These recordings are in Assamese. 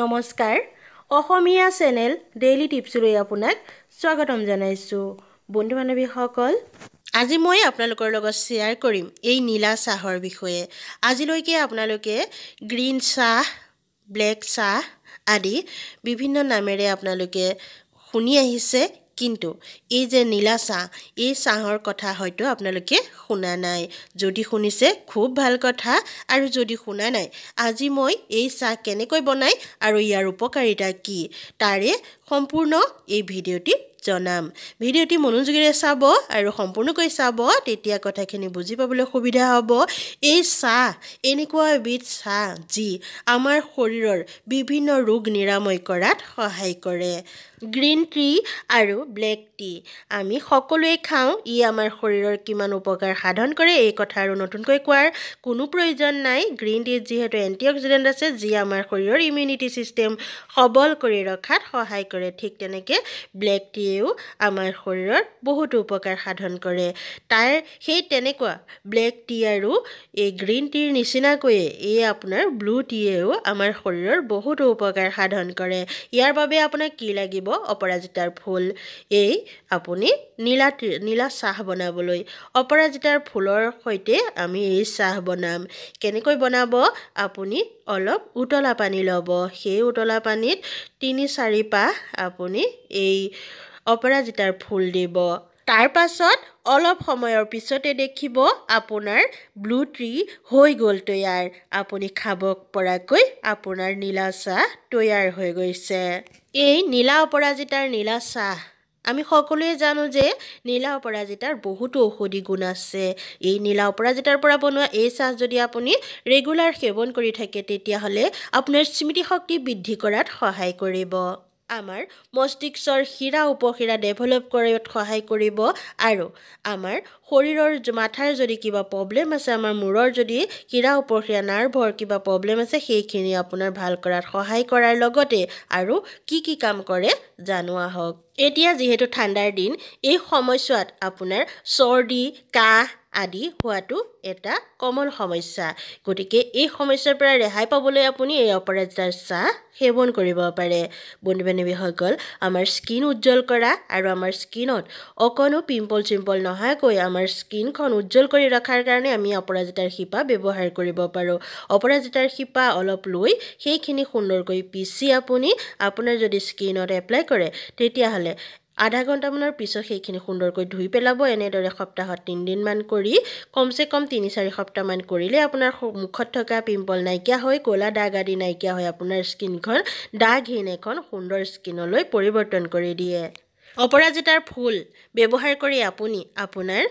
নমস্কাৰ অসমীয়া চেনেল ডেইলী টিপছলৈ আপোনাক স্বাগতম জনাইছোঁ বন্ধু বান্ধৱীসকল আজি মই আপোনালোকৰ লগত শ্বেয়াৰ কৰিম এই নীলা চাহৰ বিষয়ে আজিলৈকে আপোনালোকে গ্ৰীণ চাহ ব্লেক চাহ আদি বিভিন্ন নামেৰে আপোনালোকে শুনি আহিছে কিন্তু এই যে নীলা চাহ এই চাহৰ কথা হয়তো আপোনালোকে শুনা নাই যদি শুনিছে খুব ভাল কথা আৰু যদি শুনা নাই আজি মই এই চাহ কেনেকৈ বনাই আৰু ইয়াৰ উপকাৰিতা কি তাৰে সম্পূৰ্ণ এই ভিডিঅ'টি জনাম ভিডিঅ'টি মনোযোগেৰে চাব আৰু সম্পূৰ্ণকৈ চাব তেতিয়া কথাখিনি বুজি পাবলৈ সুবিধা হ'ব এই চাহ এনেকুৱা এবিধ চাহ যি আমাৰ শৰীৰৰ বিভিন্ন ৰোগ নিৰাময় কৰাত সহায় কৰে গ্ৰীণ টি আৰু ব্লেক টি আমি সকলোৱে খাওঁ ই আমাৰ শৰীৰৰ কিমান উপকাৰ সাধন কৰে এই কথা আৰু নতুনকৈ কোৱাৰ কোনো প্ৰয়োজন নাই গ্ৰীণ টিত যিহেতু এণ্টি অক্সিডেণ্ট আছে যি আমাৰ শৰীৰৰ ইমিউনিটি ছিষ্টেম সবল কৰি ৰখাত সহায় কৰে ঠিক তেনেকৈ ব্লেক টি দিয়েও আমাৰ শৰীৰৰ বহুতো উপকাৰ সাধন কৰে তাৰ সেই তেনেকুৱা ব্লেক টি আৰু এই গ্ৰীণ টিৰ নিচিনাকৈয়ে এই আপোনাৰ ব্লু টিয়েও আমাৰ শৰীৰৰ বহুতো উপকাৰ সাধন কৰে ইয়াৰ বাবে আপোনাক কি লাগিব অপৰাজিতাৰ ফুল এই আপুনি নীলা নীলা চাহ বনাবলৈ অপৰাজিতাৰ ফুলৰ সৈতে আমি এই চাহ বনাম কেনেকৈ বনাব আপুনি অলপ উতলা পানী ল'ব সেই উতলা পানীত তিনি চাৰি পাহ আপুনি এই অপৰাজিতাৰ ফুল দিব তাৰপাছত অলপ সময়ৰ পিছতে দেখিব আপোনাৰ ব্লু ট্ৰি হৈ গ'ল তৈয়াৰ আপুনি খাব পৰাকৈ আপোনাৰ নীলা চাহ তৈয়াৰ হৈ গৈছে এই নীলা অপৰাজিতাৰ নীলা চাহ আমি সকলোৱে জানো যে নীলা অপৰাজিতাৰ বহুতো ঔষধি গুণ আছে এই নীলা অপৰাজিতাৰ পৰা বনোৱা এই চাহ যদি আপুনি ৰেগুলাৰ সেৱন কৰি থাকে তেতিয়াহ'লে আপোনাৰ স্মৃতিশক্তি বৃদ্ধি কৰাত সহায় কৰিব আমাৰ মস্তিষ্কৰ শিৰা উপশিৰা ডেভেলপ কৰাত সহায় কৰিব আৰু আমাৰ শৰীৰৰ মাথাৰ যদি কিবা প্ৰব্লেম আছে আমাৰ মূৰৰ যদি কিৰা উপৰসীয়া নাৰ্ভৰ কিবা প্ৰব্লেম আছে সেইখিনি আপোনাৰ ভাল কৰাত সহায় কৰাৰ লগতে আৰু কি কি কাম কৰে জানো আহক এতিয়া যিহেতু ঠাণ্ডাৰ দিন এই সময়ছোৱাত আপোনাৰ চৰ্দি কাহ আদি হোৱাটো এটা কমন সমস্যা গতিকে এই সমস্যাৰ পৰা ৰেহাই পাবলৈ আপুনি এই অপৰাজাৰ চাহ সেৱন কৰিব পাৰে বন্ধু বান্ধৱীসকল আমাৰ স্কিন উজ্জ্বল কৰা আৰু আমাৰ স্কিনত অকণো পিম্পল চিম্পল নহাকৈ আমাৰ আমাৰ স্কিনখন উজ্জ্বল কৰি ৰখাৰ কাৰণে আমি অপৰাজিতাৰ শিপা ব্যৱহাৰ কৰিব পাৰোঁ অপৰাজিতাৰ শিপা অলপ লৈ সেইখিনি সুন্দৰকৈ পিচি আপুনি আপোনাৰ যদি স্কিনত এপ্লাই কৰে তেতিয়াহ'লে আধা ঘণ্টামানৰ পিছত সেইখিনি সুন্দৰকৈ ধুই পেলাব এনেদৰে সপ্তাহত তিনিদিনমান কৰি কমচে কম তিনি চাৰি সপ্তাহমান কৰিলে আপোনাৰ মুখত থকা পিম্পল নাইকিয়া হৈ ক'লা দাগ আদি নাইকিয়া হৈ আপোনাৰ স্কিনখন দাগহীন এখন সুন্দৰ স্কিনলৈ পৰিৱৰ্তন কৰি দিয়ে অপৰাজিতাৰ ফুল ব্যৱহাৰ কৰি আপুনি আপোনাৰ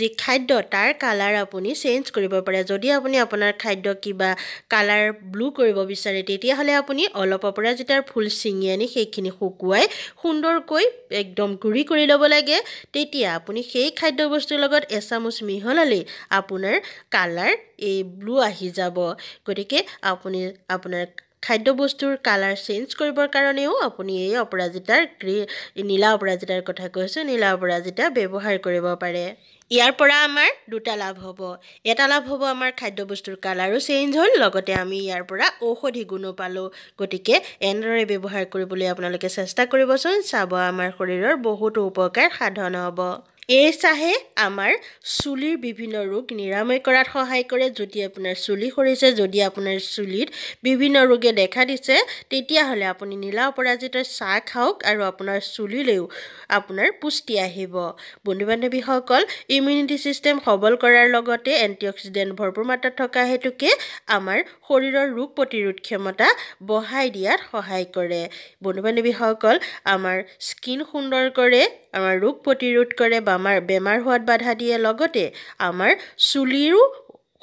যি খাদ্য তাৰ কালাৰ আপুনি চেঞ্জ কৰিব পাৰে যদি আপুনি আপোনাৰ খাদ্য কিবা কালাৰ ব্লু কৰিব বিচাৰে তেতিয়াহ'লে আপুনি অলপ অপৰাজিতাৰ ফুল ছিঙি আনি সেইখিনি শুকুৱাই সুন্দৰকৈ একদম গুড়ি কৰি ল'ব লাগে তেতিয়া আপুনি সেই খাদ্যবস্তুৰ লগত এচামুচ মিহলালেই আপোনাৰ কালাৰ এই ব্লু আহি যাব গতিকে আপুনি আপোনাৰ খাদ্য বস্তুৰ কালাৰ চেঞ্জ কৰিবৰ কাৰণেও আপুনি এই অপৰাজিতাৰ নীলা অপৰাজিতাৰ কথা কৈছোঁ নীলা অপৰাজিতা ব্যৱহাৰ কৰিব পাৰে ইয়াৰ পৰা আমাৰ দুটা লাভ হ'ব এটা লাভ হ'ব আমাৰ খাদ্যবস্তুৰ কালাৰো চেঞ্জ হ'ল লগতে আমি ইয়াৰ পৰা ঔষধি গুণো পালোঁ গতিকে এনেদৰে ব্যৱহাৰ কৰিবলৈ আপোনালোকে চেষ্টা কৰিবচোন চাব আমাৰ শৰীৰৰ বহুতো উপকাৰ সাধন হ'ব এই চাহে আমাৰ চুলিৰ বিভিন্ন ৰোগ নিৰাময় কৰাত সহায় কৰে যদি আপোনাৰ চুলি সৰিছে যদি আপোনাৰ চুলিত বিভিন্ন ৰোগে দেখা দিছে তেতিয়াহ'লে আপুনি নীলা অপৰাজিত চাহ খাওক আৰু আপোনাৰ চুলিলৈও আপোনাৰ পুষ্টি আহিব বন্ধু বান্ধৱীসকল ইমিউনিটি ছিষ্টেম সবল কৰাৰ লগতে এণ্টি অক্সিডেণ্ট ভৰপূৰ মাত্ৰাত থকা হেতুকে আমাৰ শৰীৰৰ ৰোগ প্ৰতিৰোধ ক্ষমতা বঢ়াই দিয়াত সহায় কৰে বন্ধু বান্ধৱীসকল আমাৰ স্কিন সুন্দৰ কৰে আমাৰ ৰোগ প্ৰতিৰোধ কৰে বা আমাৰ বেমাৰ হোৱাত বাধা দিয়ে লগতে আমাৰ চুলিৰো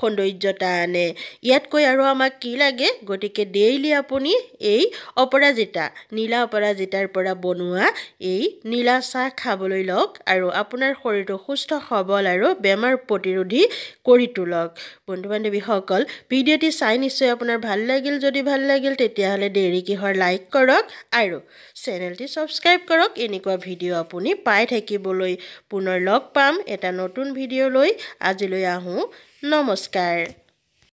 সৌন্দৰ্যতা আনে ইয়াতকৈ আৰু আমাক কি লাগে গতিকে ডেইলি আপুনি এই অপৰাজিতা নীলা অপৰাজিতাৰ পৰা বনোৱা এই নীলা চাহ খাবলৈ লওক আৰু আপোনাৰ শৰীৰটো সুস্থ সবল আৰু বেমাৰ প্ৰতিৰোধী কৰি তোলক বন্ধু বান্ধৱীসকল ভিডিঅ'টি চাই নিশ্চয় আপোনাৰ ভাল লাগিল যদি ভাল লাগিল তেতিয়াহ'লে দেৰি কিহৰ লাইক কৰক আৰু চেনেলটি ছাবস্ক্ৰাইব কৰক এনেকুৱা ভিডিঅ' আপুনি পাই থাকিবলৈ পুনৰ লগ পাম এটা নতুন ভিডিও লৈ আজিলৈ আহোঁ নমস্কাৰ